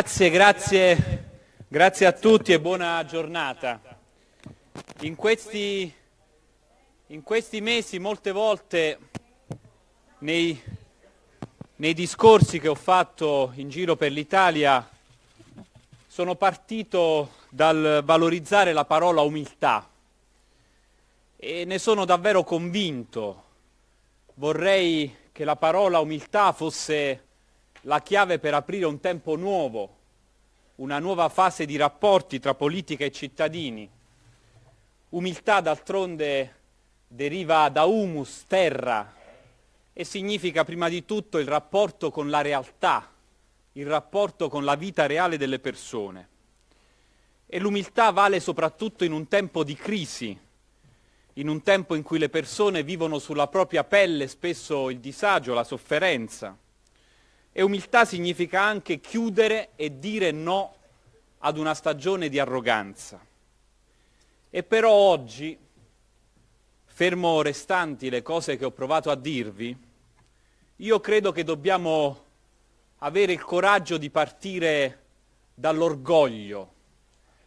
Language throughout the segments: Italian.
Grazie, grazie, grazie, a tutti e buona giornata. In questi, in questi mesi molte volte nei, nei discorsi che ho fatto in giro per l'Italia sono partito dal valorizzare la parola umiltà e ne sono davvero convinto. Vorrei che la parola umiltà fosse la chiave per aprire un tempo nuovo, una nuova fase di rapporti tra politica e cittadini. Umiltà d'altronde deriva da humus, terra, e significa prima di tutto il rapporto con la realtà, il rapporto con la vita reale delle persone. E l'umiltà vale soprattutto in un tempo di crisi, in un tempo in cui le persone vivono sulla propria pelle spesso il disagio, la sofferenza. E umiltà significa anche chiudere e dire no ad una stagione di arroganza. E però oggi, fermo restanti le cose che ho provato a dirvi, io credo che dobbiamo avere il coraggio di partire dall'orgoglio,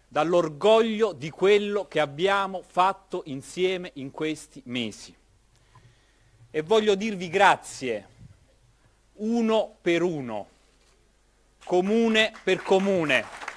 dall'orgoglio di quello che abbiamo fatto insieme in questi mesi. E voglio dirvi grazie uno per uno, comune per comune.